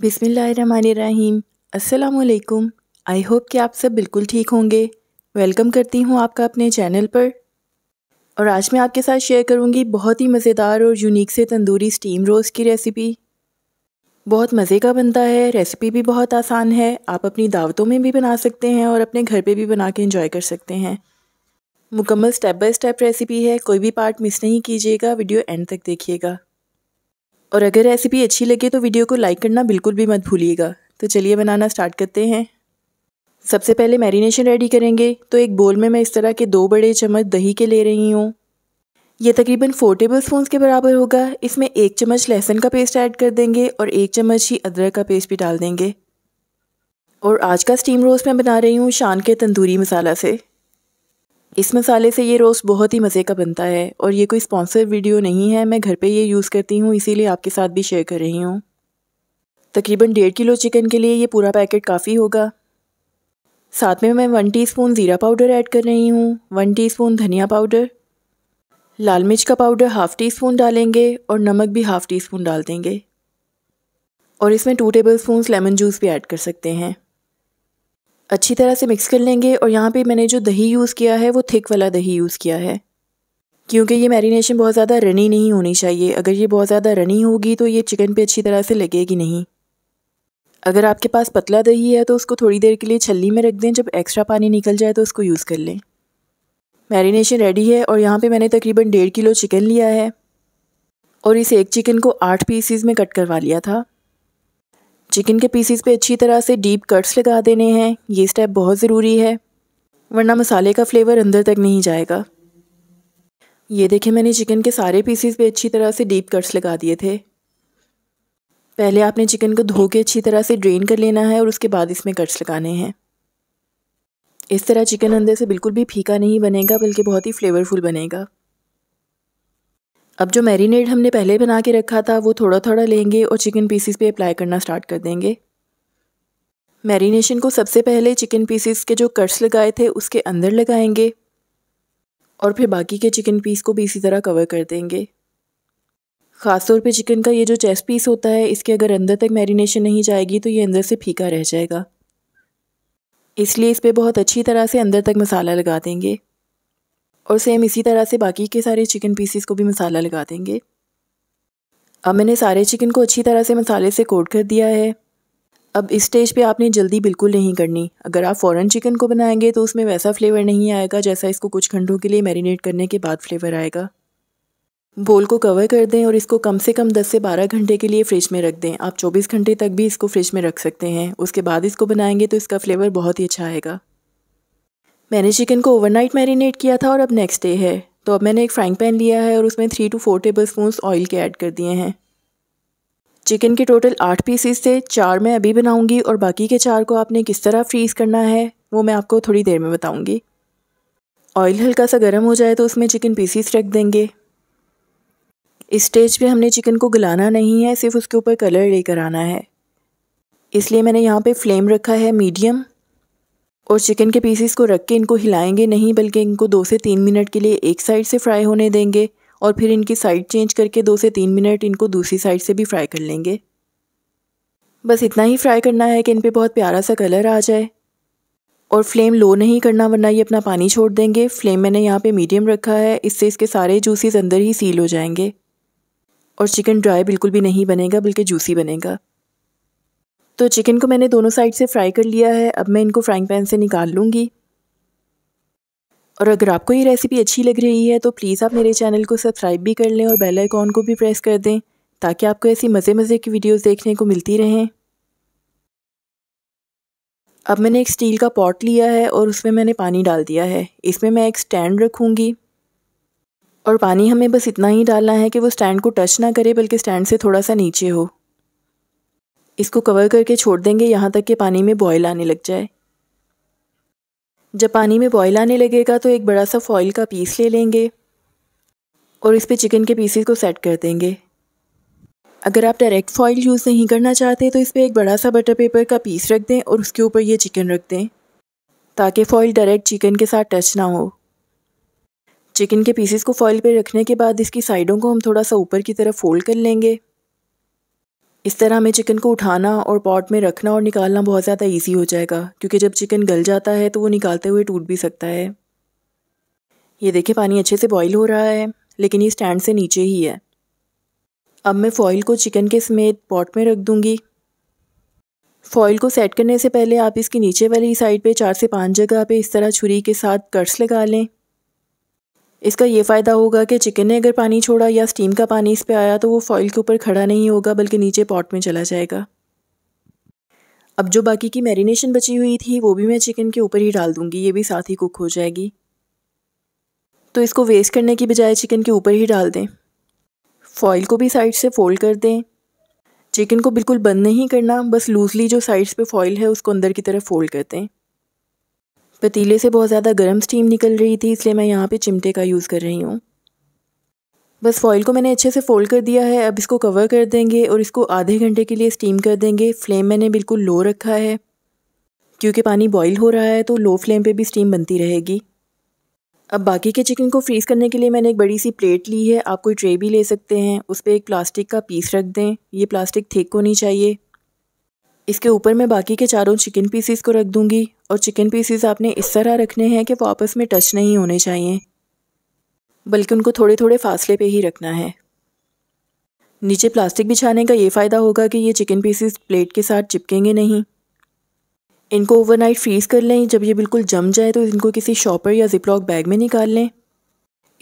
बिसमीम अल्लाम I hope कि आप सब बिल्कुल ठीक होंगे वेलकम करती हूँ आपका अपने चैनल पर और आज मैं आपके साथ शेयर करूँगी बहुत ही मज़ेदार और यूनिक से तंदूरी स्टीम रोस्ट की रेसिपी बहुत मज़े का बनता है रेसिपी भी बहुत आसान है आप अपनी दावतों में भी बना सकते हैं और अपने घर पे भी बना के इंजॉय कर सकते हैं मुकम्मल स्टेप बाय स्टेप रेसिपी है कोई भी पार्ट मिस नहीं कीजिएगा वीडियो एंड तक देखिएगा और अगर रेसिपी अच्छी लगे तो वीडियो को लाइक करना बिल्कुल भी मत भूलिएगा तो चलिए बनाना स्टार्ट करते हैं सबसे पहले मैरिनेशन रेडी करेंगे तो एक बोल में मैं इस तरह के दो बड़े चम्मच दही के ले रही हूँ ये तकरीबन फोर टेबल स्पून के बराबर होगा इसमें एक चम्मच लहसुन का पेस्ट ऐड कर देंगे और एक चम्मच ही अदरक का पेस्ट भी डाल देंगे और आज का स्टीम रोस्ट मैं बना रही हूँ शान के तंदूरी मसाला से इस मसाले से ये रोस्ट बहुत ही मज़े का बनता है और ये कोई स्पॉन्सर वीडियो नहीं है मैं घर पे ये यूज़ करती हूँ इसीलिए आपके साथ भी शेयर कर रही हूँ तकरीबन डेढ़ किलो चिकन के लिए ये पूरा पैकेट काफ़ी होगा साथ में मैं वन टीस्पून ज़ीरा पाउडर ऐड कर रही हूँ वन टीस्पून धनिया पाउडर लाल मिर्च का पाउडर हाफ़ टी स्पून डालेंगे और नमक भी हाफ़ टी स्पून डाल देंगे और इसमें two tablespoon lemon juice भी ऐड कर सकते हैं अच्छी तरह से मिक्स कर लेंगे और यहाँ पे मैंने जो दही यूज़ किया है वो थिक वाला दही यूज़ किया है क्योंकि ये मैरिनेशन बहुत ज़्यादा रनी नहीं होनी चाहिए अगर ये बहुत ज़्यादा रनी होगी तो ये चिकन पे अच्छी तरह से लगेगी नहीं अगर आपके पास पतला दही है तो उसको थोड़ी देर के लिए छली में रख दें जब एक्स्ट्रा पानी निकल जाए तो उसको यूज़ कर लें मैरिनेशन रेडी है और यहाँ पे मैंने तकरीबन डेढ़ किलो चिकन लिया है और इस एक चिकन को आठ पीसीज में कट करवा लिया था चिकन के पीसीस पे अच्छी तरह से डीप कट्स लगा देने हैं ये स्टेप बहुत ज़रूरी है वरना मसाले का फ्लेवर अंदर तक नहीं जाएगा ये देखें मैंने चिकन के सारे पीसीस पे अच्छी तरह से डीप कट्स लगा दिए थे पहले आपने चिकन को धो के अच्छी तरह से ड्रेन कर लेना है और उसके बाद इसमें कट्स लगाने हैं इस तरह चिकन अंदर से बिल्कुल भी फीका नहीं बनेगा बल्कि बहुत ही फ्लेवरफुल बनेगा अब जो मैरिनेट हमने पहले बना के रखा था वो थोड़ा थोड़ा लेंगे और चिकन पीसीस पे अप्लाई करना स्टार्ट कर देंगे मैरिनेशन को सबसे पहले चिकन पीसीस के जो कट्स लगाए थे उसके अंदर लगाएंगे और फिर बाकी के चिकन पीस को भी इसी तरह कवर कर देंगे ख़ास तौर पे चिकन का ये जो चेस्ट पीस होता है इसके अगर अंदर तक मैरिनेशन नहीं जाएगी तो ये अंदर से फीका रह जाएगा इसलिए इस पर बहुत अच्छी तरह से अंदर तक मसाला लगा देंगे और सेम इसी तरह से बाकी के सारे चिकन पीसीस को भी मसाला लगा देंगे अब मैंने सारे चिकन को अच्छी तरह से मसाले से कोट कर दिया है अब इस स्टेज पे आपने जल्दी बिल्कुल नहीं करनी अगर आप फ़ौरन चिकन को बनाएंगे तो उसमें वैसा फ्लेवर नहीं आएगा जैसा इसको कुछ घंटों के लिए मैरिनेट करने के बाद फ्लेवर आएगा बोल को कवर कर दें और इसको कम से कम 10 से 12 घंटे के लिए फ्रिज में रख दें आप 24 घंटे तक भी इसको फ्रिज में रख सकते हैं उसके बाद इसको बनाएंगे तो इसका फ्लेवर बहुत ही अच्छा आएगा मैंने चिकन को ओवरनाइट मैरिनेट किया था और अब नेक्स्ट डे है तो अब मैंने एक फ्राइंग पैन लिया है और उसमें three two four tablespoon oil के ऐड कर दिए हैं चिकन के टोटल आठ पीसीस थे चार मैं अभी बनाऊंगी और बाकी के चार को आपने किस तरह फ्रीज़ करना है वो मैं आपको थोड़ी देर में बताऊँगी ऑयल हल्का सा गर्म हो जाए तो उसमें चिकन पीसीस रख देंगे इस स्टेज पर हमने चिकन को गलाना नहीं है सिर्फ उसके ऊपर कलर लेकर आना है इसलिए मैंने यहाँ पे फ्लेम रखा है मीडियम और चिकन के पीसेस को रख के इनको हिलाएंगे नहीं बल्कि इनको दो से तीन मिनट के लिए एक साइड से फ्राई होने देंगे और फिर इनकी साइड चेंज करके दो से तीन मिनट इनको दूसरी साइड से भी फ्राई कर लेंगे बस इतना ही फ्राई करना है कि इन पर बहुत प्यारा सा कलर आ जाए और फ्लेम लो नहीं करना वरना ये अपना पानी छोड़ देंगे फ्लेम मैंने यहाँ पे मीडियम रखा है इससे इसके सारे जूसेस अंदर ही सील हो जाएंगे और चिकन ड्राई बिल्कुल भी नहीं बनेगा बल्कि जूसी बनेगा तो चिकन को मैंने दोनों साइड से फ्राई कर लिया है अब मैं इनको फ्राइंग पैन से निकाल लूँगी और अगर आपको ये रेसिपी अच्छी लग रही है तो प्लीज़ आप मेरे चैनल को सब्सक्राइब भी कर लें और बेल आइकॉन को भी प्रेस कर दें ताकि आपको ऐसी मज़े मज़े की वीडियोस देखने को मिलती रहें अब मैंने एक स्टील का पॉट लिया है और उसमें मैंने पानी डाल दिया है इसमें मैं एक स्टैंड रखूँगी और पानी हमें बस इतना ही डालना है कि वो स्टैंड को टच ना करे बल्कि स्टैंड से थोड़ा सा नीचे हो इसको कवर करके छोड़ देंगे यहाँ तक कि पानी में बॉयल आने लग जाए जब पानी में बॉयल आने लगेगा तो एक बड़ा सा फॉइल का पीस ले लेंगे और इस पर चिकन के पीसेस को सेट कर देंगे अगर आप डायरेक्ट फॉइल यूज़ नहीं करना चाहते तो इस पर एक बड़ा सा बटर पेपर का पीस रख दें और उसके ऊपर ये चिकन रख दें ताकि फॉइल डायरेक्ट चिकन के साथ टच ना हो चिकन के पीसेस को फॉइल पे रखने के बाद इसकी साइडों को हम थोड़ा सा ऊपर की तरफ फोल्ड कर लेंगे इस तरह हमें चिकन को उठाना और पॉट में रखना और निकालना बहुत ज़्यादा ईजी हो जाएगा क्योंकि जब चिकन गल जाता है तो वो निकालते हुए टूट भी सकता है ये देखिए पानी अच्छे से बॉईल हो रहा है लेकिन ये स्टैंड से नीचे ही है अब मैं फॉइल को चिकन के समेत पॉट में रख दूँगी फॉइल को सेट करने से पहले आप इसके नीचे वाली साइड पे चार से पांच जगह पे इस तरह छुरी के साथ कट्स लगा लें इसका ये फ़ायदा होगा कि चिकन ने अगर पानी छोड़ा या स्टीम का पानी इस पर आया तो वो फॉइल के ऊपर खड़ा नहीं होगा बल्कि नीचे पॉट में चला जाएगा अब जो बाकी की मैरिनेशन बची हुई थी वो भी मैं चिकन के ऊपर ही डाल दूँगी ये भी साथ ही कुक हो जाएगी तो इसको वेस्ट करने की बजाय चिकन के ऊपर ही डाल दें फॉइल को भी साइड से फोल्ड कर दें चिकन को बिल्कुल बंद नहीं करना बस लूजली जो साइड्स पे फॉइल है उसको अंदर की तरफ फोल्ड कर दें पतीले से बहुत ज़्यादा गर्म स्टीम निकल रही थी इसलिए मैं यहाँ पे चिमटे का यूज़ कर रही हूँ बस फॉइल को मैंने अच्छे से फोल्ड कर दिया है अब इसको कवर कर देंगे और इसको आधे घंटे के लिए स्टीम कर देंगे फ्लेम मैंने बिल्कुल लो रखा है क्योंकि पानी बॉयल हो रहा है तो लो फ्लेम पर भी स्टीम बनती रहेगी अब बाकी के चिकन को फ्रीज़ करने के लिए मैंने एक बड़ी सी प्लेट ली है आप कोई ट्रे भी ले सकते हैं उस पर एक प्लास्टिक का पीस रख दें ये प्लास्टिक थिक होनी चाहिए इसके ऊपर मैं बाकी के चारों चिकन पीसीस को रख दूंगी और चिकन पीसीस आपने इस तरह रखने हैं कि वो आपस में टच नहीं होने चाहिए बल्कि उनको थोड़े थोड़े फासले पे ही रखना है नीचे प्लास्टिक बिछाने का ये फ़ायदा होगा कि ये चिकन पीसीस प्लेट के साथ चिपकेंगे नहीं इनको ओवरनाइट फ्रीज़ कर लें जब ये बिल्कुल जम जाए तो इनको किसी शॉपर या जिपलॉक बैग में निकाल लें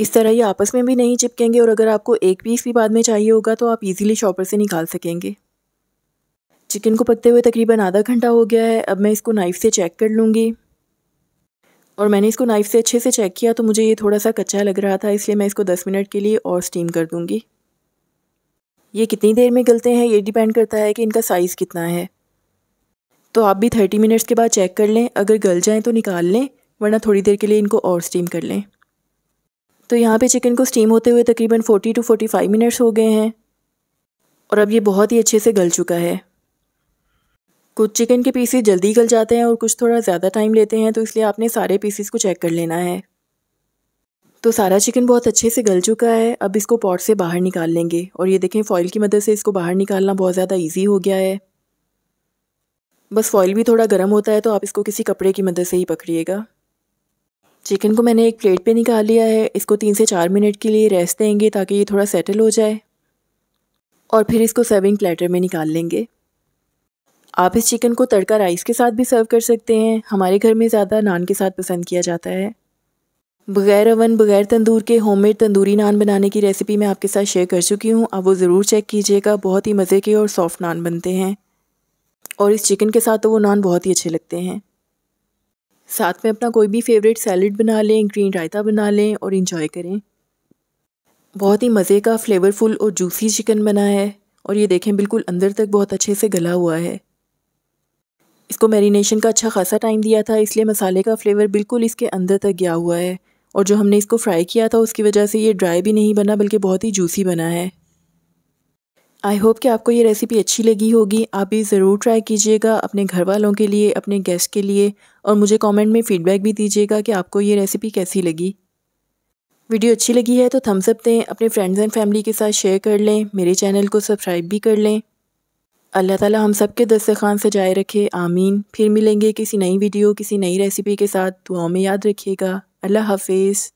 इस तरह ये आपस में भी नहीं चिपकेंगे और अगर आपको एक पीस भी बाद में चाहिए होगा तो आप इजीली शॉपर से निकाल सकेंगे चिकन को पकते हुए तकरीबन आधा घंटा हो गया है अब मैं इसको नाइफ़ से चेक कर लूँगी और मैंने इसको नाइफ़ से अच्छे से चेक किया तो मुझे ये थोड़ा सा कच्चा लग रहा था इसलिए मैं इसको दस मिनट के लिए और स्टीम कर दूँगी ये कितनी देर में गलते हैं ये डिपेंड करता है कि इनका साइज़ कितना है तो आप भी थर्टी मिनट्स के बाद चेक कर लें अगर गल जाएँ तो निकाल लें वरना थोड़ी देर के लिए इनको और स्टीम कर लें तो यहाँ पे चिकन को स्टीम होते हुए तकरीबन फोर्टी टू फाइव मिनट्स हो गए हैं और अब ये बहुत ही अच्छे से गल चुका है कुछ चिकन के पीसेस जल्दी गल जाते हैं और कुछ थोड़ा ज़्यादा टाइम लेते हैं तो इसलिए आपने सारे पीसेस को चेक कर लेना है तो सारा चिकन बहुत अच्छे से गल चुका है अब इसको पॉट से बाहर निकाल लेंगे और ये देखें फॉइल की मदद से इसको बाहर निकालना बहुत ज़्यादा ईजी हो गया है बस फॉइल भी थोड़ा गर्म होता है तो आप इसको किसी कपड़े की मदद से ही पकड़िएगा चिकन को मैंने एक प्लेट पे निकाल लिया है इसको तीन से चार मिनट के लिए रेस्ट देंगे ताकि ये थोड़ा सेटल हो जाए और फिर इसको सर्विंग प्लेटर में निकाल लेंगे आप इस चिकन को तड़का राइस के साथ भी सर्व कर सकते हैं हमारे घर में ज़्यादा नान के साथ पसंद किया जाता है बगैर अवन बगैर तंदूर के होममेड तंदूरी नान बनाने की रेसिपी मैं आपके साथ शेयर कर चुकी हूँ आप वो ज़रूर चेक कीजिएगा बहुत ही मज़े के और सॉफ्ट नान बनते हैं और इस चिकन के साथ तो वो नान बहुत ही अच्छे लगते हैं साथ में अपना कोई भी फेवरेट सैलड बना लें ग्रीन रायता बना लें और इन्जॉय करें बहुत ही मज़े का फ्लेवरफुल और जूसी चिकन बना है और ये देखें बिल्कुल अंदर तक बहुत अच्छे से गला हुआ है इसको मैरिनेशन का अच्छा खासा टाइम दिया था इसलिए मसाले का फ्लेवर बिल्कुल इसके अंदर तक गया हुआ है और जो हमने इसको फ्राई किया था उसकी वजह से ये ड्राई भी नहीं बना बल्कि बहुत ही जूसी बना है आई होप कि आपको ये रेसिपी अच्छी लगी होगी आप भी ज़रूर ट्राई कीजिएगा अपने घर वालों के लिए अपने गेस्ट के लिए और मुझे कमेंट में फ़ीडबैक भी दीजिएगा कि आपको ये रेसिपी कैसी लगी वीडियो अच्छी लगी है तो थम्सअप दें अपने फ्रेंड्स एंड फैमिली के साथ शेयर कर लें मेरे चैनल को सब्सक्राइब भी कर लें अल्लाह ताला हम सब के ख़ान से जाए रखे आमीन फिर मिलेंगे किसी नई वीडियो किसी नई रेसिपी के साथ दुआओं में याद रखिएगा अल्लाह हाफिज़